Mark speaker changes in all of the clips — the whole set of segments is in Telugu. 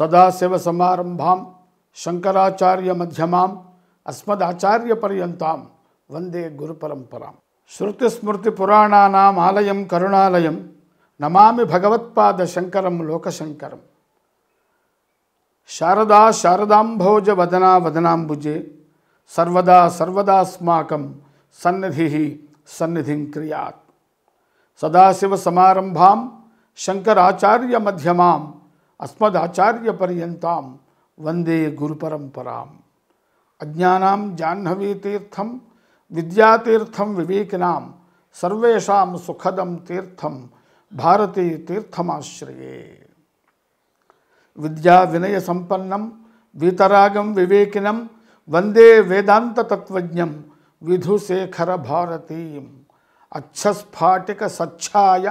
Speaker 1: सदाशिवसमारम्भां शङ्कराचार्यमध्यमाम् अस्मदाचार्यपर्यन्तां वन्दे गुरुपरम्परां श्रुतिस्मृतिपुराणानाम् आलयं नमा भगवत्द शंकर लोकशंक शारदा वदना वदनाबुजे सर्वदा सन्निधि क्रिया सदाशिव सरंभा सदाशिवसमारम्भां मध्यमा अस्मदाचार्यपर्यन्तां वंदे गुरुपरंपरा अज्ञानां जाह्नवीतीर्थं विद्यातीर्थ विवेकिनां सर्वेषां सुखदं तीर्थं भारती तीर्थमाश्रये विद्याविनयसम्पन्नं वीतरागं विवेकिनं वन्दे वेदान्ततत्त्वज्ञं विधुशेखरभारतीम् अच्छस्फाटिकसच्छाय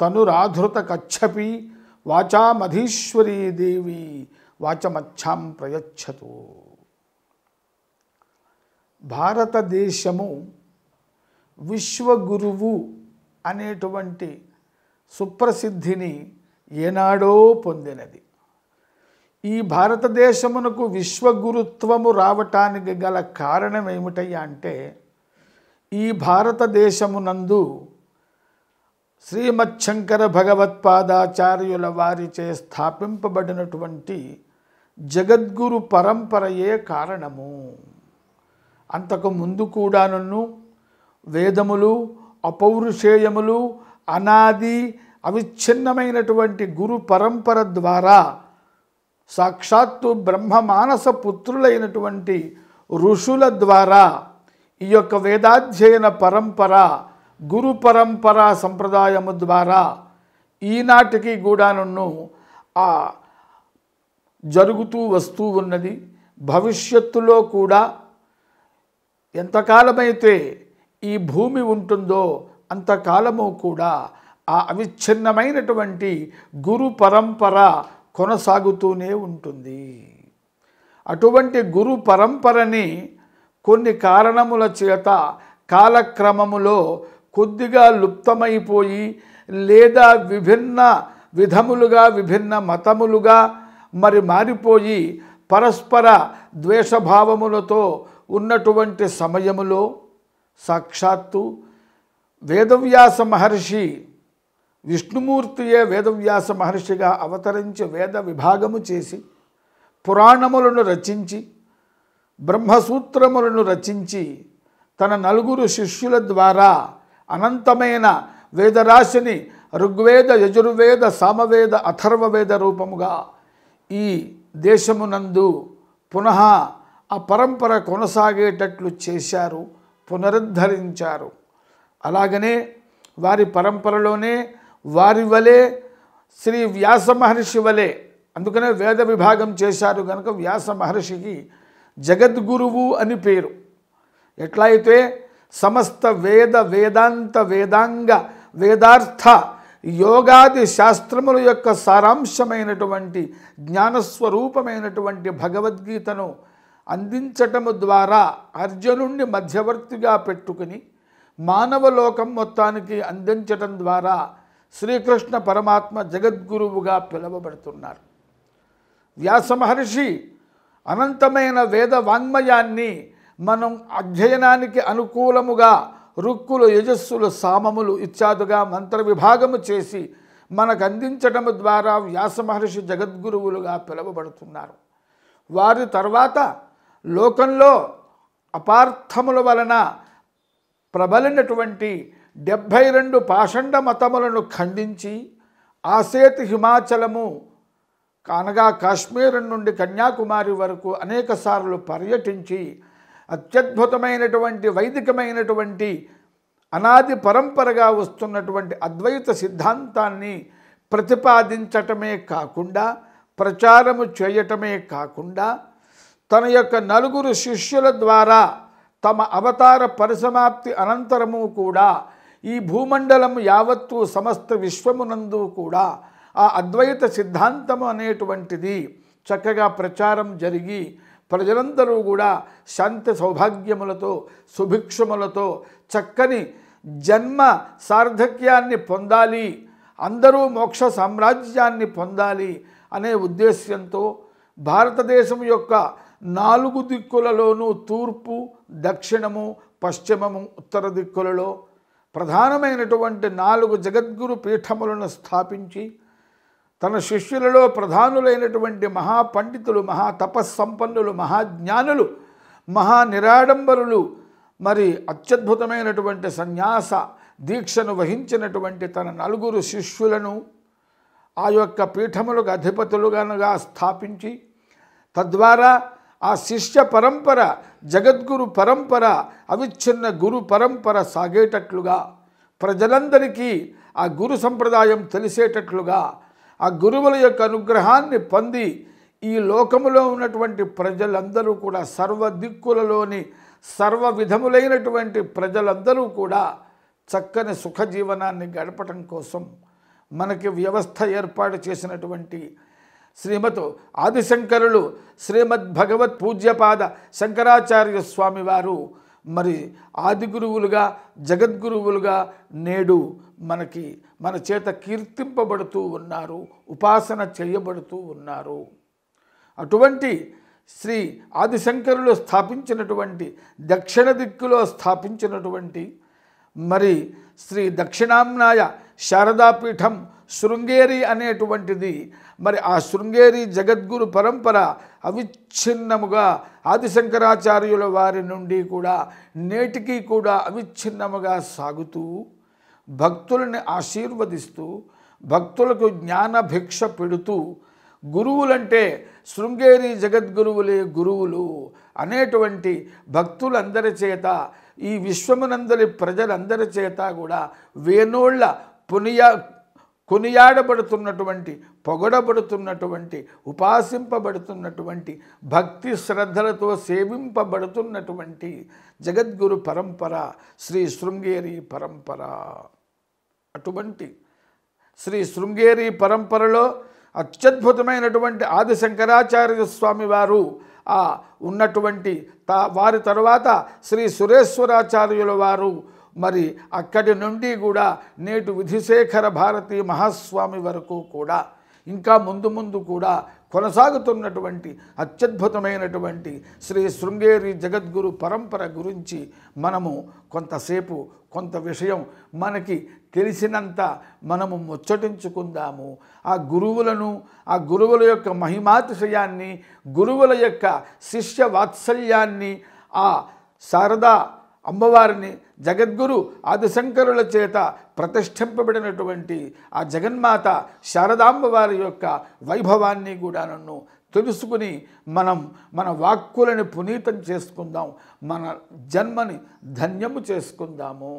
Speaker 1: तनुराधृतकच्छपी వాచామధీశ్వరీ దేవి వాచమచ్చాం ప్రయచ్చతు భారతదేశము విశ్వగురువు అనేటువంటి సుప్రసిద్ధిని ఏనాడో పొందినది ఈ భారతదేశమునకు విశ్వగురుత్వము రావటానికి గల కారణం ఏమిటయ్యా అంటే ఈ భారతదేశమునందు శ్రీమచ్చంకర భగవత్పాదాచార్యుల వారిచే స్థాపింపబడినటువంటి జగద్గురు పరంపరయే కారణము అంతకు ముందు నన్ను వేదములు అపౌరుషేయములు అనాది అవిచ్ఛిన్నమైనటువంటి గురు పరంపర ద్వారా సాక్షాత్తు బ్రహ్మమానస పుత్రులైనటువంటి ఋషుల ద్వారా ఈ యొక్క వేదాధ్యయన పరంపర గురు పరంపర సంప్రదాయము ద్వారా ఈనాటికి నన్ను ఆ జరుగుతూ వస్తూ ఉన్నది భవిష్యత్తులో కూడా ఎంతకాలమైతే ఈ భూమి ఉంటుందో అంతకాలము కూడా ఆ అవిచ్ఛిన్నమైనటువంటి గురు పరంపర కొనసాగుతూనే ఉంటుంది అటువంటి గురు పరంపరని కొన్ని కారణముల చేత కాలక్రమములో కొద్దిగా లుప్తమైపోయి లేదా విభిన్న విధములుగా విభిన్న మతములుగా మరి మారిపోయి పరస్పర ద్వేషభావములతో ఉన్నటువంటి సమయములో సాక్షాత్తు వేదవ్యాస మహర్షి విష్ణుమూర్తియే వేదవ్యాస మహర్షిగా అవతరించి వేద విభాగము చేసి పురాణములను రచించి బ్రహ్మసూత్రములను రచించి తన నలుగురు శిష్యుల ద్వారా అనంతమైన వేదరాశిని ఋగ్వేద యజుర్వేద సామవేద అథర్వవేద రూపముగా ఈ దేశమునందు పునః ఆ పరంపర కొనసాగేటట్లు చేశారు పునరుద్ధరించారు అలాగనే వారి పరంపరలోనే వారి వలె శ్రీ వ్యాస మహర్షి వలె అందుకనే వేద విభాగం చేశారు కనుక వ్యాస మహర్షికి జగద్గురువు అని పేరు ఎట్లా అయితే సమస్త వేద వేదాంత వేదాంగ వేదార్థ యోగాది శాస్త్రముల యొక్క సారాంశమైనటువంటి జ్ఞానస్వరూపమైనటువంటి భగవద్గీతను అందించటము ద్వారా అర్జునుణ్ణి మధ్యవర్తిగా పెట్టుకుని మానవలోకం మొత్తానికి అందించటం ద్వారా శ్రీకృష్ణ పరమాత్మ జగద్గురువుగా పిలువబడుతున్నారు వ్యాస మహర్షి అనంతమైన వేద వాంగ్మయాన్ని మనం అధ్యయనానికి అనుకూలముగా రుక్కులు యజస్సులు సామములు ఇత్యాదుగా మంత్ర విభాగము చేసి మనకు అందించడం ద్వారా వ్యాస మహర్షి జగద్గురువులుగా పిలువబడుతున్నారు వారి తర్వాత లోకంలో అపార్థముల వలన ప్రబలినటువంటి డెబ్భై రెండు పాషండ మతములను ఖండించి ఆసేతి హిమాచలము కానగా కాశ్మీరం నుండి కన్యాకుమారి వరకు అనేకసార్లు పర్యటించి అత్యద్భుతమైనటువంటి వైదికమైనటువంటి అనాది పరంపరగా వస్తున్నటువంటి అద్వైత సిద్ధాంతాన్ని ప్రతిపాదించటమే కాకుండా ప్రచారము చేయటమే కాకుండా తన యొక్క నలుగురు శిష్యుల ద్వారా తమ అవతార పరిసమాప్తి అనంతరము కూడా ఈ భూమండలం యావత్తు సమస్త విశ్వమునందు కూడా ఆ అద్వైత సిద్ధాంతం అనేటువంటిది చక్కగా ప్రచారం జరిగి ప్రజలందరూ కూడా శాంతి సౌభాగ్యములతో సుభిక్షములతో చక్కని జన్మ సార్థక్యాన్ని పొందాలి అందరూ మోక్ష సామ్రాజ్యాన్ని పొందాలి అనే ఉద్దేశ్యంతో భారతదేశం యొక్క నాలుగు దిక్కులలోనూ తూర్పు దక్షిణము పశ్చిమము ఉత్తర దిక్కులలో ప్రధానమైనటువంటి నాలుగు జగద్గురు పీఠములను స్థాపించి తన శిష్యులలో ప్రధానులైనటువంటి మహాపండితులు మహాతపస్సంపన్నులు మహాజ్ఞానులు మహానిరాడంబరులు మరి అత్యద్భుతమైనటువంటి సన్యాస దీక్షను వహించినటువంటి తన నలుగురు శిష్యులను ఆ యొక్క పీఠములకు అధిపతులుగానుగా స్థాపించి తద్వారా ఆ శిష్య పరంపర జగద్గురు పరంపర అవిచ్ఛిన్న గురు పరంపర సాగేటట్లుగా ప్రజలందరికీ ఆ గురు సంప్రదాయం తెలిసేటట్లుగా ఆ గురువుల యొక్క అనుగ్రహాన్ని పొంది ఈ లోకములో ఉన్నటువంటి ప్రజలందరూ కూడా సర్వ దిక్కులలోని సర్వ విధములైనటువంటి ప్రజలందరూ కూడా చక్కని సుఖజీవనాన్ని గడపటం కోసం మనకి వ్యవస్థ ఏర్పాటు చేసినటువంటి శ్రీమతు ఆదిశంకరులు శ్రీమద్భగవత్ పూజ్యపాద శంకరాచార్య స్వామివారు మరి ఆది గురువులుగా జగద్గురువులుగా నేడు మనకి మన చేత కీర్తింపబడుతూ ఉన్నారు ఉపాసన చేయబడుతూ ఉన్నారు అటువంటి శ్రీ ఆదిశంకరులు స్థాపించినటువంటి దక్షిణ దిక్కులో స్థాపించినటువంటి మరి శ్రీ దక్షిణాంనాయ శారదాపీఠం శృంగేరి అనేటువంటిది మరి ఆ శృంగేరి జగద్గురు పరంపర అవిచ్ఛిన్నముగా ఆదిశంకరాచార్యుల వారి నుండి కూడా నేటికి కూడా అవిచ్ఛిన్నముగా సాగుతూ భక్తుల్ని ఆశీర్వదిస్తూ భక్తులకు జ్ఞానభిక్ష పెడుతూ గురువులంటే శృంగేరి జగద్గురువులే గురువులు అనేటువంటి భక్తులందరి చేత ఈ విశ్వమునందరి ప్రజలందరి చేత కూడా వేణోళ్ళ పునియా కొనియాడబడుతున్నటువంటి పొగడబడుతున్నటువంటి ఉపాసింపబడుతున్నటువంటి భక్తి శ్రద్ధలతో సేవింపబడుతున్నటువంటి జగద్గురు పరంపర శ్రీ శృంగేరి పరంపర అటువంటి శ్రీ శృంగేరి పరంపరలో అత్యద్భుతమైనటువంటి ఆది శంకరాచార్య స్వామి వారు ఆ ఉన్నటువంటి తా వారి తరువాత శ్రీ సురేశ్వరాచార్యుల వారు మరి అక్కడి నుండి కూడా నేటి విధిశేఖర భారతి మహాస్వామి వరకు కూడా ఇంకా ముందు ముందు కూడా కొనసాగుతున్నటువంటి అత్యద్భుతమైనటువంటి శ్రీ శృంగేరి జగద్గురు పరంపర గురించి మనము కొంతసేపు కొంత విషయం మనకి తెలిసినంత మనము ముచ్చటించుకుందాము ఆ గురువులను ఆ గురువుల యొక్క మహిమాతిశయాన్ని గురువుల యొక్క శిష్య వాత్సల్యాన్ని ఆ శారదా అమ్మవారిని జగద్గురు ఆదిశంకరుల చేత ప్రతిష్ఠింపబడినటువంటి ఆ జగన్మాత శారదాంబవారి యొక్క వైభవాన్ని కూడా నన్ను తెలుసుకుని మనం మన వాక్కులని పునీతం చేసుకుందాం మన జన్మని ధన్యము చేసుకుందాము